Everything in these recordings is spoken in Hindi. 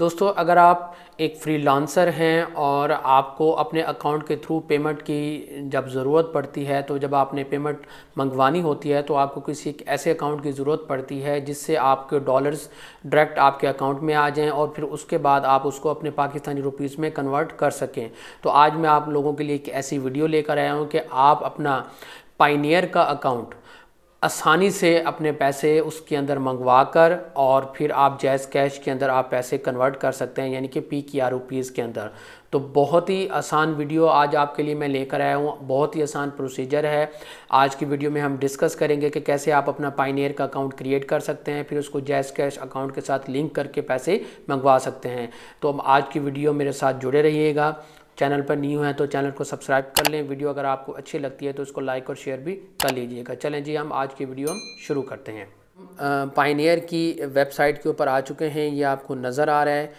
दोस्तों अगर आप एक फ्रीलांसर हैं और आपको अपने अकाउंट के थ्रू पेमेंट की जब ज़रूरत पड़ती है तो जब आपने पेमेंट मंगवानी होती है तो आपको किसी ऐसे अकाउंट की ज़रूरत पड़ती है जिससे आपके डॉलर्स डायरेक्ट आपके अकाउंट में आ जाएं और फिर उसके बाद आप उसको अपने पाकिस्तानी रुपीज़ में कन्वर्ट कर सकें तो आज मैं आप लोगों के लिए एक ऐसी वीडियो लेकर आया हूँ कि आप अपना पाइनियर का अकाउंट आसानी से अपने पैसे उसके अंदर मंगवा कर और फिर आप जैज़ कैश के अंदर आप पैसे कन्वर्ट कर सकते हैं यानी कि पी की आर रुपीज़ के अंदर तो बहुत ही आसान वीडियो आज आपके लिए मैं लेकर आया हूँ बहुत ही आसान प्रोसीजर है आज की वीडियो में हम डिस्कस करेंगे कि कैसे आप अपना पाइनियर का अकाउंट क्रिएट कर सकते हैं फिर उसको जैज़ कैश अकाउंट के साथ लिंक करके पैसे मंगवा सकते हैं तो अब आज की वीडियो मेरे साथ जुड़े रहिएगा चैनल पर न्यू हैं तो चैनल को सब्सक्राइब कर लें वीडियो अगर आपको अच्छी लगती है तो उसको लाइक और शेयर भी कर लीजिएगा चलें जी हम आज की वीडियो हम शुरू करते हैं पाइनियर की वेबसाइट के ऊपर आ चुके हैं ये आपको नज़र आ रहा है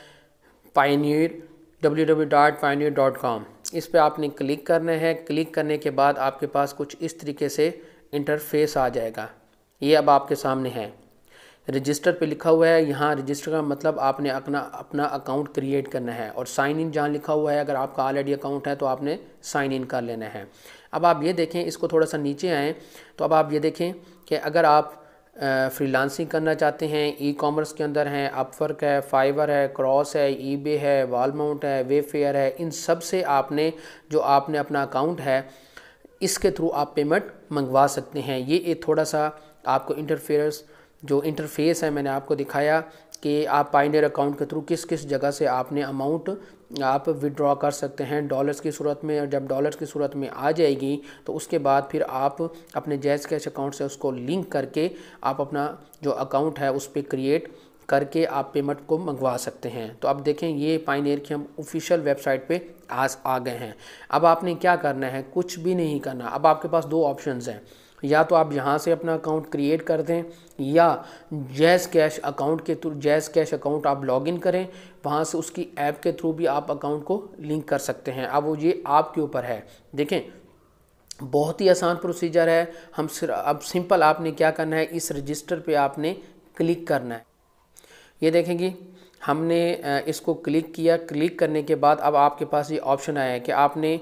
Payoneer W W dot Payoneer dot com इस पर आपने क्लिक करना है क्लिक करने के बाद आपके पास कुछ इस तरीके से इंटरफेस आ जाएगा ये अब आपके सामने है रजिस्टर पे लिखा हुआ है यहाँ रजिस्टर का मतलब आपने अपना अपना अकाउंट क्रिएट करना है और साइन इन जहाँ लिखा हुआ है अगर आपका ऑलरेडी अकाउंट है तो आपने साइन इन कर लेना है अब आप ये देखें इसको थोड़ा सा नीचे आएँ तो अब आप ये देखें कि अगर आप फ्रीलांसिंग करना चाहते हैं ई कॉमर्स के अंदर हैं अपवर्क है फाइवर है क्रॉस है बे है वॉलमाउंट है वेफेयर है इन सब से आपने जो आपने अपना अकाउंट है इसके थ्रू आप पेमेंट मंगवा सकते हैं ये एक थोड़ा सा आपको इंटरफेयर्स जो इंटरफेस है मैंने आपको दिखाया कि आप पाइनियर अकाउंट के थ्रू किस किस जगह से आपने अमाउंट आप विड्रॉ कर सकते हैं डॉलर्स की सूरत में और जब डॉलर्स की सूरत में आ जाएगी तो उसके बाद फिर आप अपने जैज़ कैश अकाउंट से उसको लिंक करके आप अपना जो अकाउंट है उस पर क्रिएट करके आप पेमेंट को मंगवा सकते हैं तो अब देखें ये पाइनियर की हम ऑफिशियल वेबसाइट पे आज आ गए हैं अब आपने क्या करना है कुछ भी नहीं करना अब आपके पास दो ऑप्शंस हैं या तो आप यहाँ से अपना अकाउंट क्रिएट कर दें या जैस कैश अकाउंट के थ्रू जैस कैश अकाउंट आप लॉगिन करें वहाँ से उसकी ऐप के थ्रू भी आप अकाउंट को लिंक कर सकते हैं अब वो ये आपके ऊपर है देखें बहुत ही आसान प्रोसीजर है हम सिर्फ अब सिंपल आपने क्या करना है इस रजिस्टर पे आपने क्लिक करना है ये देखेंगे हमने इसको क्लिक किया क्लिक करने के बाद अब आपके पास ये ऑप्शन आया है कि आपने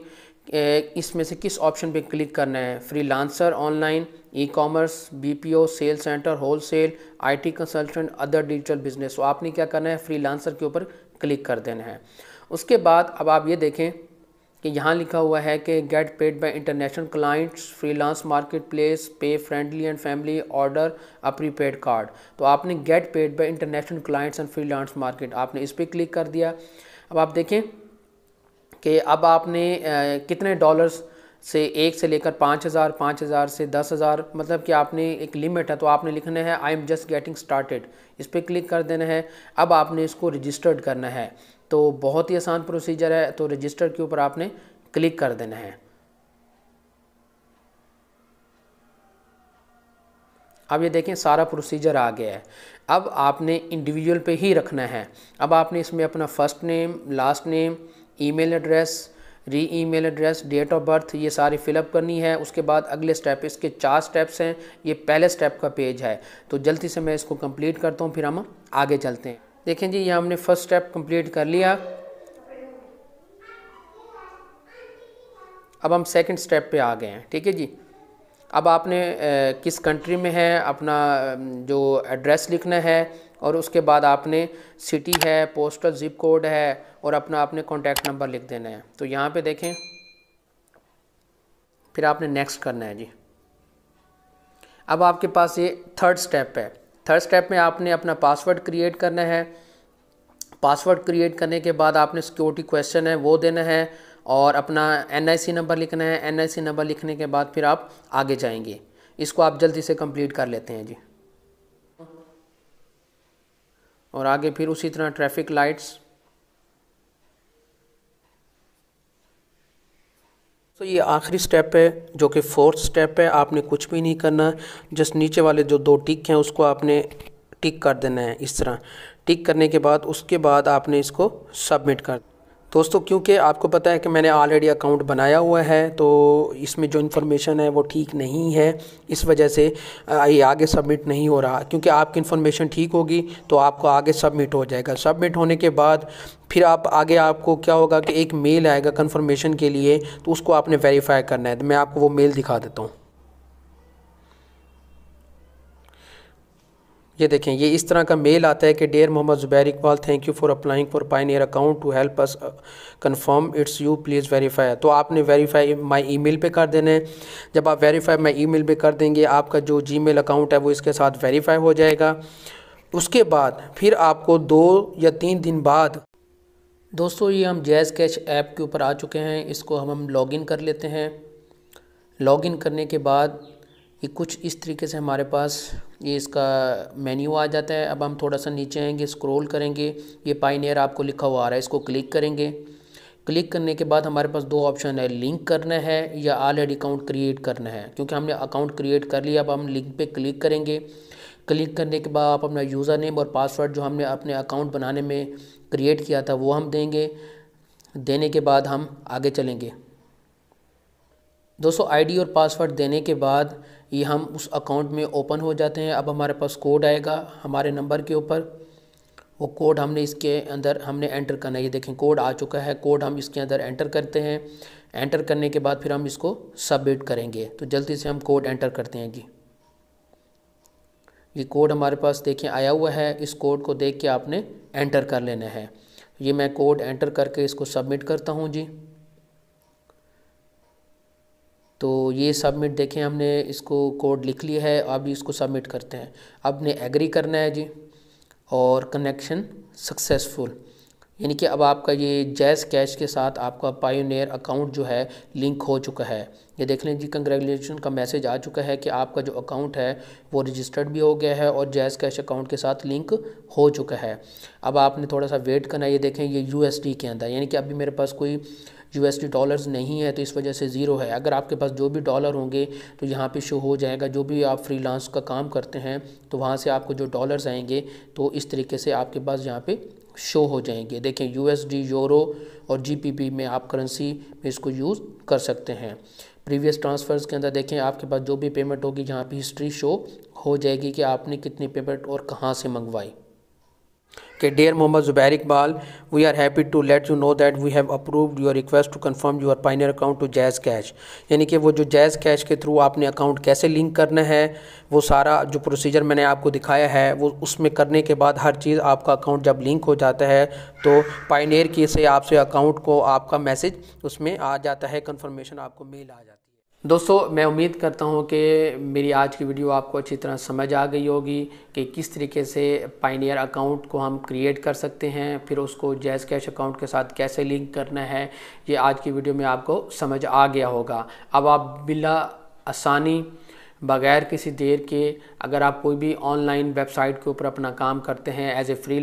इसमें से किस ऑप्शन पे क्लिक करना है freelancer online e commerce or sale center I T consultant other digital business तो आपने क्या करना है लांसर के ऊपर क्लिक कर देना है उसके बाद अब आप ये देखें कि यहाँ लिखा हुआ है कि get paid by international clients freelance marketplace pay friendly and family order a prepaid card तो आपने get paid by international clients and freelance market आपने इस पर क्लिक कर दिया अब आप देखें कि अब आपने कितने डॉलर्स से एक से लेकर पाँच हज़ार पाँच हज़ार से दस हज़ार मतलब कि आपने एक लिमिट है तो आपने लिखना है I am just getting started इस पर क्लिक कर देना है अब आपने इसको रजिस्टर्ड करना है तो बहुत ही आसान प्रोसीजर है तो रजिस्टर के ऊपर आपने क्लिक कर देना है अब ये देखें सारा प्रोसीजर आ गया है अब आपने इंडिविजुअल पे ही रखना है अब आपने इसमें अपना first name last name email address re email address date of birth ये सारी फिलअप करनी है उसके बाद अगले स्टेप इसके चार स्टेप्स हैं ये पहले स्टेप का पेज है तो जल्दी से मैं इसको कंप्लीट करता हूँ फिर हम आगे चलते हैं देखें जी ये हमने फर्स्ट स्टेप कंप्लीट कर लिया अब हम सेकंड स्टेप पे आ गए हैं ठीक है जी अब आपने ए, किस कंट्री में है अपना जो एड्रेस लिखना है और उसके बाद आपने सिटी है पोस्टल ज़िप कोड है और अपना आपने कॉन्टैक्ट नंबर लिख देना है तो यहाँ पे देखें फिर आपने नेक्स्ट करना है जी अब आपके पास ये थर्ड स्टेप है थर्ड स्टेप में आपने अपना पासवर्ड क्रिएट करना है पासवर्ड क्रिएट करने के बाद आपने सिक्योरिटी क्वेश्चन है वो देना है और अपना एनआईसी नंबर लिखना है एनआईसी नंबर लिखने के बाद फिर आप आगे जाएंगे इसको आप जल्दी से कंप्लीट कर लेते हैं जी और आगे फिर उसी तरह ट्रैफिक लाइट्स तो ये आखिरी स्टेप है जो कि फोर्थ स्टेप है आपने कुछ भी नहीं करना जस्ट नीचे वाले जो दो टिक हैं उसको आपने टिक कर देना है इस तरह टिक करने के बाद उसके बाद आपने इसको सबमिट कर दोस्तों क्योंकि आपको पता है कि मैंने ऑलरेडी अकाउंट बनाया हुआ है तो इसमें जो इन्फॉर्मेशन है वो ठीक नहीं है इस वजह से ये आगे सबमिट नहीं हो रहा क्योंकि आपकी इन्फॉर्मेशन ठीक होगी तो आपको आगे सबमिट हो जाएगा सबमिट होने के बाद फिर आप आगे आपको क्या होगा कि एक मेल आएगा कन्फर्मेशन के लिए तो उसको आपने वेरीफाई करना है तो मैं आपको वो मेल दिखा देता हूँ ये देखें ये इस तरह का मेल आता है कि dear Mohammad Zubair Iqbal thank you for applying for Payoneer account to help us confirm it's you please verify तो आपने वेरीफाई माय ईमेल पे कर देना है जब आप वेरीफाई माय ईमेल पे कर देंगे आपका जो जीमेल अकाउंट है वो इसके साथ वेरीफाई हो जाएगा उसके बाद फिर आपको दो या तीन दिन बाद दोस्तों ये हम जैज़ कैश ऐप के ऊपर आ चुके हैं इसको हम हम लॉगिन कर लेते हैं लॉगिन करने के बाद ये कुछ इस तरीके से हमारे पास ये इसका मेन्यू आ जाता है अब हम थोड़ा सा नीचे आएंगे स्क्रॉल करेंगे ये पाइनियर आपको लिखा हुआ आ रहा है इसको क्लिक करेंगे क्लिक करने के बाद हमारे पास दो ऑप्शन है लिंक करना है या ऑलरेडी अकाउंट क्रिएट करना है क्योंकि हमने अकाउंट क्रिएट कर लिया अब हम लिंक पे क्लिक करेंगे क्लिक करने के बाद आप अपना यूज़र नेम और पासवर्ड जो हमने अपने अकाउंट बनाने में क्रिएट किया था वो हम देंगे देने के बाद हम आगे चलेंगे दोस्तों आईडी और पासवर्ड देने के बाद ये हम उस अकाउंट में ओपन हो जाते हैं अब हमारे पास कोड आएगा हमारे नंबर के ऊपर वो कोड हमने इसके अंदर हमने एंटर करना ये देखें कोड आ चुका है कोड हम इसके अंदर एंटर करते हैं एंटर करने के बाद फिर हम इसको सबमिट करेंगे तो जल्दी से हम कोड एंटर करते हैं जी ये कोड हमारे पास देखें आया हुआ है इस कोड को देख के आपने एंटर कर लेना है ये मैं कोड एंटर करके इसको सबमिट करता हूँ जी तो ये सबमिट देखें हमने इसको कोड लिख लिया है अब इसको सबमिट करते हैं अब ने एग्री करना है जी और कनेक्शन सक्सेसफुल यानी कि अब आपका ये जैस कैश के साथ आपका पायोनियर अकाउंट जो है लिंक हो चुका है ये देख लें जी कंग्रेचुलेशन का मैसेज आ चुका है कि आपका जो अकाउंट है वो रजिस्टर्ड भी हो गया है और जैस कैश अकाउंट के साथ लिंक हो चुका है अब आपने थोड़ा सा वेट करना ये देखें ये यूएसडी के अंदर यानी कि अभी मेरे पास कोई यूएसडी डॉलर्स नहीं है तो इस वजह से ज़ीरो है अगर आपके पास जो भी डॉलर होंगे तो यहाँ पे शो हो जाएगा जो भी आप फ्रीलांस का काम करते हैं तो वहाँ से आपको जो डॉलर्स आएंगे तो इस तरीके से आपके पास यहाँ पे शो हो जाएंगे देखें डी यूरो और पी में आप करेंसी में इसको यूज़ कर सकते हैं प्रीवियस ट्रांसफ़र्स के अंदर देखें आपके पास जो भी पेमेंट होगी यहाँ पर हिस्ट्री शो हो जाएगी कि आपने कितनी पेमेंट और कहाँ से मंगवाई के dear Mohammad Zubair Iqbal we are happy to let you know that we have approved your request to confirm your Payoneer account to Jazz Cash यानी कि वो जो जैज़ कैश के थ्रू आपने अकाउंट कैसे लिंक करना है वो सारा जो प्रोसीजर मैंने आपको दिखाया है वो उसमें करने के बाद हर चीज़ आपका अकाउंट जब लिंक हो जाता है तो पाइनियर की से आपसे अकाउंट को आपका मैसेज उसमें आ जाता है कन्फर्मेशन आपको मेल आ जाता है दोस्तों मैं उम्मीद करता हूं कि मेरी आज की वीडियो आपको अच्छी तरह समझ आ गई होगी कि किस तरीके से पाइनियर अकाउंट को हम क्रिएट कर सकते हैं फिर उसको जैज़ कैश अकाउंट के साथ कैसे लिंक करना है ये आज की वीडियो में आपको समझ आ गया होगा अब आप बिला आसानी बगैर किसी देर के अगर आप कोई भी ऑनलाइन वेबसाइट के ऊपर अपना काम करते हैं एज ए फ्री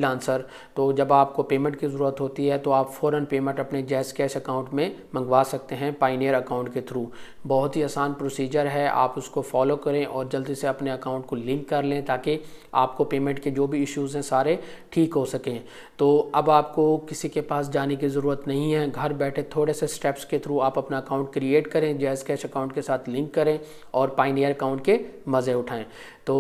तो जब आपको पेमेंट की ज़रूरत होती है तो आप फ़ौर पेमेंट अपने जैस कैश अकाउंट में मंगवा सकते हैं पाइनियर अकाउंट के थ्रू बहुत ही आसान प्रोसीजर है आप उसको फॉलो करें और जल्दी से अपने अकाउंट को लिंक कर लें ताकि आपको पेमेंट के जो भी इश्यूज़ हैं सारे ठीक हो सकें तो अब आपको किसी के पास जाने की ज़रूरत नहीं है घर बैठे थोड़े से स्टेप्स के थ्रू आप अपना अकाउंट क्रिएट करें जैस कैश अकाउंट के साथ लिंक करें और पाइनियर अकाउंट अकाउंट के मज़े उठाएं तो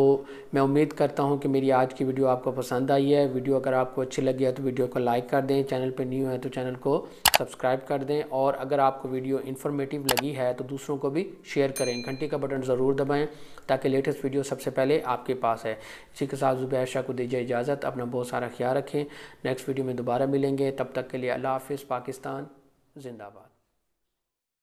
मैं उम्मीद करता हूं कि मेरी आज की वीडियो आपको पसंद आई है वीडियो अगर आपको अच्छी लगी है तो वीडियो को लाइक कर दें चैनल पर न्यू है तो चैनल को सब्सक्राइब कर दें और अगर आपको वीडियो इन्फॉर्मेटिव लगी है तो दूसरों को भी शेयर करें घंटी का बटन ज़रूर दबाएँ ताकि लेटेस्ट वीडियो सबसे पहले आपके पास है इसी के साथ जुबैर शाह को दीजिए इजाज़त अपना बहुत सारा ख्याल रखें नेक्स्ट वीडियो में दोबारा मिलेंगे तब तक के लिए अल्लाह हाफिज़ पाकिस्तान जिंदाबाद